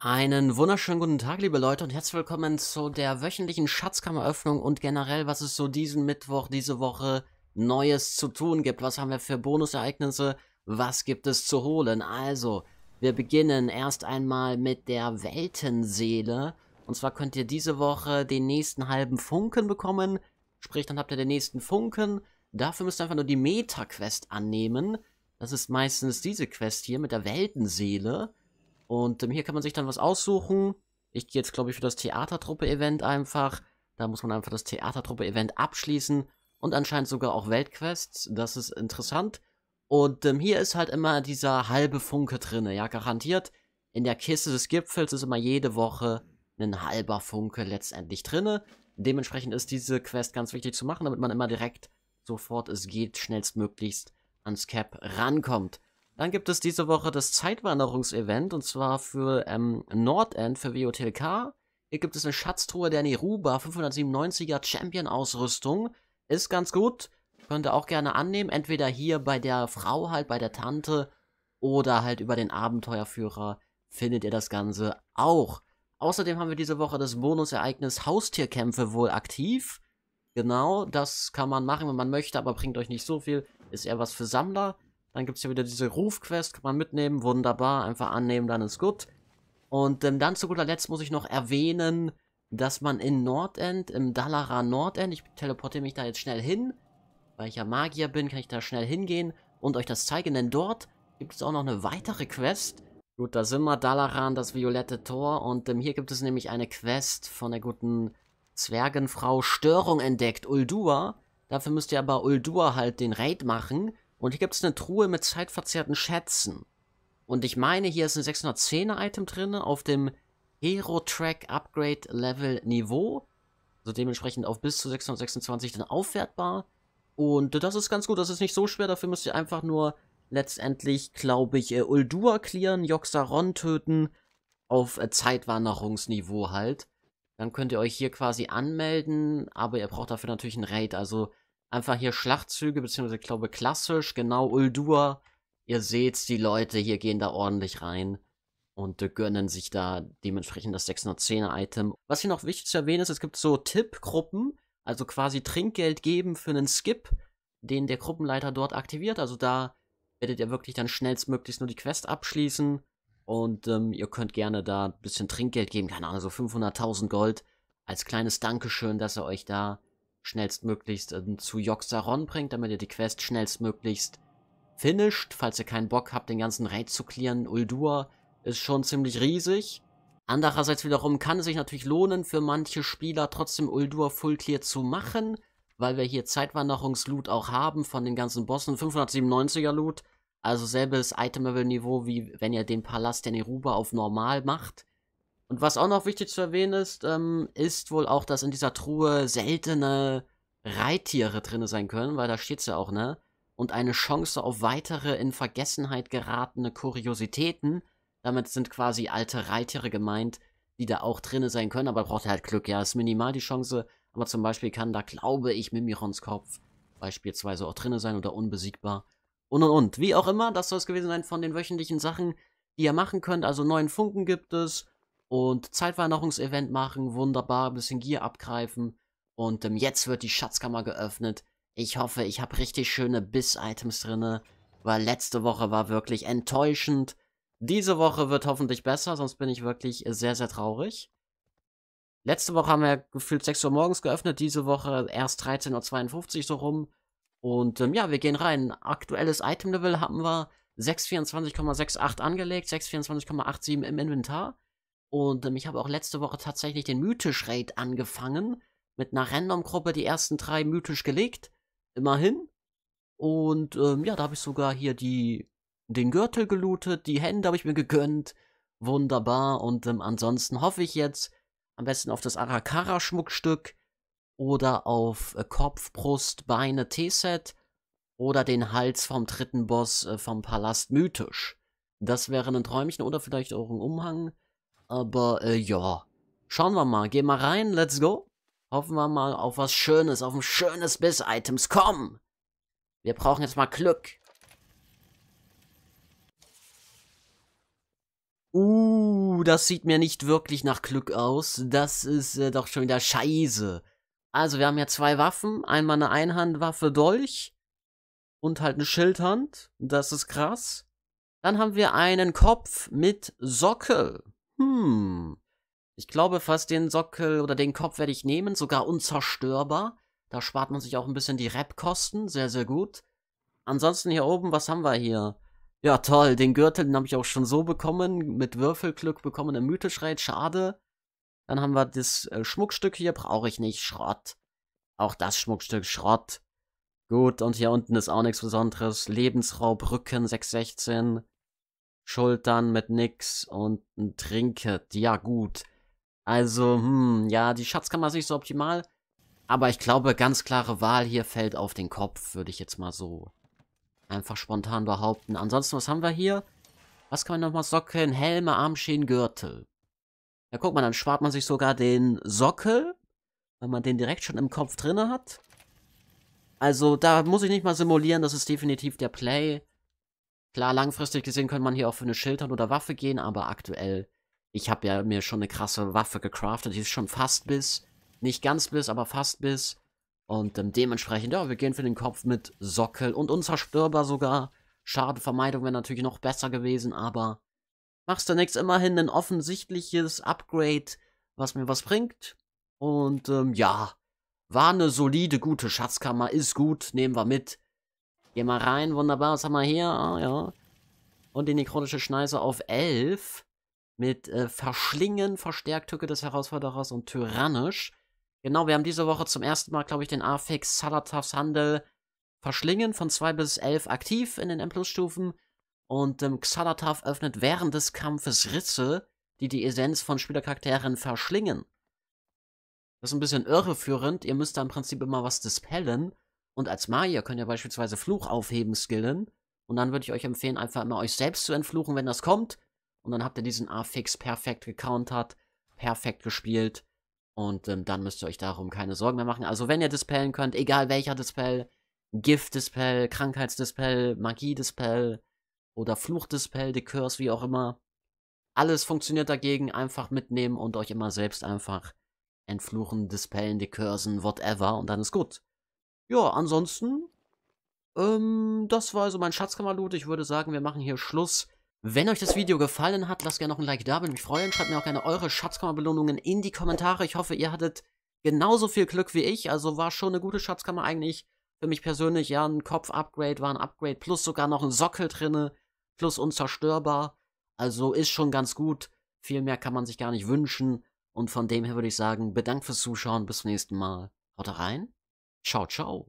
Einen wunderschönen guten Tag, liebe Leute, und herzlich willkommen zu der wöchentlichen Schatzkammeröffnung und generell, was es so diesen Mittwoch, diese Woche Neues zu tun gibt. Was haben wir für Bonusereignisse? Was gibt es zu holen? Also, wir beginnen erst einmal mit der Weltenseele. Und zwar könnt ihr diese Woche den nächsten halben Funken bekommen. Sprich, dann habt ihr den nächsten Funken. Dafür müsst ihr einfach nur die Meta-Quest annehmen. Das ist meistens diese Quest hier mit der Weltenseele. Und ähm, hier kann man sich dann was aussuchen. Ich gehe jetzt, glaube ich, für das Theatertruppe-Event einfach. Da muss man einfach das Theatertruppe-Event abschließen. Und anscheinend sogar auch Weltquests. Das ist interessant. Und ähm, hier ist halt immer dieser halbe Funke drinne. Ja, garantiert. In der Kiste des Gipfels ist immer jede Woche ein halber Funke letztendlich drinne. Dementsprechend ist diese Quest ganz wichtig zu machen, damit man immer direkt sofort es geht, schnellstmöglichst ans Cap rankommt. Dann gibt es diese Woche das Zeitwanderungsevent und zwar für ähm, Nordend für WOTLK. Hier gibt es eine Schatztruhe der Neruba 597er Champion-Ausrüstung. Ist ganz gut. Könnt ihr auch gerne annehmen. Entweder hier bei der Frau halt, bei der Tante oder halt über den Abenteuerführer findet ihr das Ganze auch. Außerdem haben wir diese Woche das Bonusereignis Haustierkämpfe wohl aktiv. Genau, das kann man machen, wenn man möchte, aber bringt euch nicht so viel. Ist eher was für Sammler. Dann gibt es ja wieder diese Rufquest, kann man mitnehmen, wunderbar, einfach annehmen, dann ist gut. Und ähm, dann zu guter Letzt muss ich noch erwähnen, dass man in Nordend, im Dalara Nordend, ich teleportiere mich da jetzt schnell hin, weil ich ja Magier bin, kann ich da schnell hingehen und euch das zeigen, denn dort gibt es auch noch eine weitere Quest. Gut, da sind wir, Dalaran, das violette Tor und ähm, hier gibt es nämlich eine Quest von der guten Zwergenfrau Störung entdeckt, Uldua. Dafür müsst ihr aber Uldua halt den Raid machen. Und hier gibt es eine Truhe mit zeitverzerrten Schätzen. Und ich meine, hier ist ein 610er-Item drin auf dem Hero Track Upgrade Level Niveau. Also dementsprechend auf bis zu 626 dann aufwertbar. Und das ist ganz gut, das ist nicht so schwer. Dafür müsst ihr einfach nur letztendlich, glaube ich, äh, Uldua clearen, Joxaron töten. Auf äh, Zeitwanderungsniveau halt. Dann könnt ihr euch hier quasi anmelden, aber ihr braucht dafür natürlich einen Raid. Also einfach hier Schlachtzüge, beziehungsweise ich glaube klassisch, genau Uldur. Ihr seht, die Leute hier gehen da ordentlich rein und gönnen sich da dementsprechend das 610er-Item. Was hier noch wichtig zu erwähnen ist, es gibt so Tippgruppen, also quasi Trinkgeld geben für einen Skip, den der Gruppenleiter dort aktiviert. Also da werdet ihr wirklich dann schnellstmöglichst nur die Quest abschließen und ähm, ihr könnt gerne da ein bisschen Trinkgeld geben, keine Ahnung, so 500.000 Gold als kleines Dankeschön, dass ihr euch da schnellstmöglichst ähm, zu Yoxaron bringt, damit ihr die Quest schnellstmöglichst finisht, falls ihr keinen Bock habt, den ganzen Raid zu klären, Uldur ist schon ziemlich riesig. Andererseits wiederum kann es sich natürlich lohnen, für manche Spieler trotzdem Uldur Full Clear zu machen, weil wir hier Zeitwanderungsloot auch haben von den ganzen Bossen. 597er Loot, also selbes Item-Level-Niveau, wie wenn ihr den Palast der Neruba auf normal macht. Und was auch noch wichtig zu erwähnen ist, ähm, ist wohl auch, dass in dieser Truhe seltene Reittiere drin sein können, weil da steht's ja auch, ne? Und eine Chance auf weitere in Vergessenheit geratene Kuriositäten. Damit sind quasi alte Reittiere gemeint, die da auch drin sein können, aber braucht halt Glück, ja. Ist minimal die Chance, aber zum Beispiel kann da, glaube ich, Mimirons Kopf beispielsweise auch drin sein oder unbesiegbar. Und und und. Wie auch immer, das soll es gewesen sein von den wöchentlichen Sachen, die ihr machen könnt. Also neuen Funken gibt es und Zeitwanderungsevent machen, wunderbar, ein bisschen Gier abgreifen. Und ähm, jetzt wird die Schatzkammer geöffnet. Ich hoffe, ich habe richtig schöne Biss-Items drin. weil letzte Woche war wirklich enttäuschend. Diese Woche wird hoffentlich besser, sonst bin ich wirklich sehr, sehr traurig. Letzte Woche haben wir gefühlt 6 Uhr morgens geöffnet, diese Woche erst 13.52 Uhr so rum. Und ähm, ja, wir gehen rein. Aktuelles Item-Level haben wir 624,68 angelegt, 624,87 im Inventar. Und ähm, ich habe auch letzte Woche tatsächlich den Mythisch-Raid angefangen. Mit einer Random-Gruppe die ersten drei mythisch gelegt. Immerhin. Und ähm, ja, da habe ich sogar hier die, den Gürtel gelootet, die Hände habe ich mir gegönnt. Wunderbar. Und ähm, ansonsten hoffe ich jetzt am besten auf das Arakara-Schmuckstück oder auf äh, Kopf, Brust, Beine, T-Set oder den Hals vom dritten Boss äh, vom Palast mythisch. Das wäre ein Träumchen oder vielleicht auch ein Umhang. Aber äh, ja, schauen wir mal. Geh mal rein, let's go. Hoffen wir mal auf was Schönes, auf ein schönes Biss-Items. Komm! Wir brauchen jetzt mal Glück. Uh, das sieht mir nicht wirklich nach Glück aus. Das ist äh, doch schon wieder scheiße. Also, wir haben ja zwei Waffen. Einmal eine Einhandwaffe Dolch und halt eine Schildhand. Das ist krass. Dann haben wir einen Kopf mit Sockel. Hm. Ich glaube fast, den Sockel oder den Kopf werde ich nehmen, sogar unzerstörbar. Da spart man sich auch ein bisschen die Rap-Kosten, sehr, sehr gut. Ansonsten hier oben, was haben wir hier? Ja, toll, den Gürtel, den habe ich auch schon so bekommen, mit Würfelglück bekommen im Mythischreit, schade. Dann haben wir das äh, Schmuckstück hier, brauche ich nicht, Schrott. Auch das Schmuckstück, Schrott. Gut, und hier unten ist auch nichts Besonderes. Lebensraub, Rücken 616. Schultern mit nix und ein Trinket. Ja, gut. Also, hm, ja, die Schatzkammer ist nicht so optimal. Aber ich glaube, ganz klare Wahl hier fällt auf den Kopf, würde ich jetzt mal so einfach spontan behaupten. Ansonsten, was haben wir hier? Was kann man nochmal Socken? Helme, Armschienen, Gürtel. Ja, guck mal, dann spart man sich sogar den Sockel, wenn man den direkt schon im Kopf drinne hat. Also, da muss ich nicht mal simulieren, das ist definitiv der Play. Klar, langfristig gesehen könnte man hier auch für eine Schildern oder Waffe gehen, aber aktuell, ich habe ja mir schon eine krasse Waffe gecraftet. Die ist schon fast bis. Nicht ganz bis, aber fast bis. Und ähm, dementsprechend, ja, wir gehen für den Kopf mit Sockel und unzerstörbar sogar. Schadenvermeidung wäre natürlich noch besser gewesen, aber machst du nichts. Immerhin ein offensichtliches Upgrade, was mir was bringt. Und ähm, ja, war eine solide, gute Schatzkammer, ist gut, nehmen wir mit. Geh mal rein, wunderbar. Was haben wir hier? Ah, ja. Und die nekronische Schneise auf 11. Mit äh, Verschlingen, verstärkt des Herausforderers und Tyrannisch. Genau, wir haben diese Woche zum ersten Mal, glaube ich, den Affix Salatavs Handel Verschlingen von 2 bis 11 aktiv in den M-Plus-Stufen. Und ähm, Xalatav öffnet während des Kampfes Risse, die die Essenz von Spielercharakteren verschlingen. Das ist ein bisschen irreführend. Ihr müsst da im Prinzip immer was dispellen. Und als Magier könnt ihr beispielsweise Fluch aufheben skillen. Und dann würde ich euch empfehlen, einfach immer euch selbst zu entfluchen, wenn das kommt. Und dann habt ihr diesen A-Fix perfekt gecountert, perfekt gespielt. Und ähm, dann müsst ihr euch darum keine Sorgen mehr machen. Also wenn ihr dispellen könnt, egal welcher Dispel, Gift-Dispel, Krankheits-Dispel, Magie-Dispel oder Fluch-Dispel, The Curse, wie auch immer. Alles funktioniert dagegen. Einfach mitnehmen und euch immer selbst einfach entfluchen, dispellen, decursen, whatever. Und dann ist gut ja, ansonsten, ähm, das war also mein Schatzkammerloot. Ich würde sagen, wir machen hier Schluss. Wenn euch das Video gefallen hat, lasst gerne noch ein Like da, würde mich freuen. Schreibt mir auch gerne eure Schatzkammerbelohnungen in die Kommentare. Ich hoffe, ihr hattet genauso viel Glück wie ich. Also war schon eine gute Schatzkammer eigentlich. Für mich persönlich, ja, ein Kopf-Upgrade war ein Upgrade, plus sogar noch ein Sockel drinne, plus unzerstörbar. Also ist schon ganz gut. Viel mehr kann man sich gar nicht wünschen. Und von dem her würde ich sagen, bedankt fürs Zuschauen. Bis zum nächsten Mal. Haut rein. Ciao, ciao.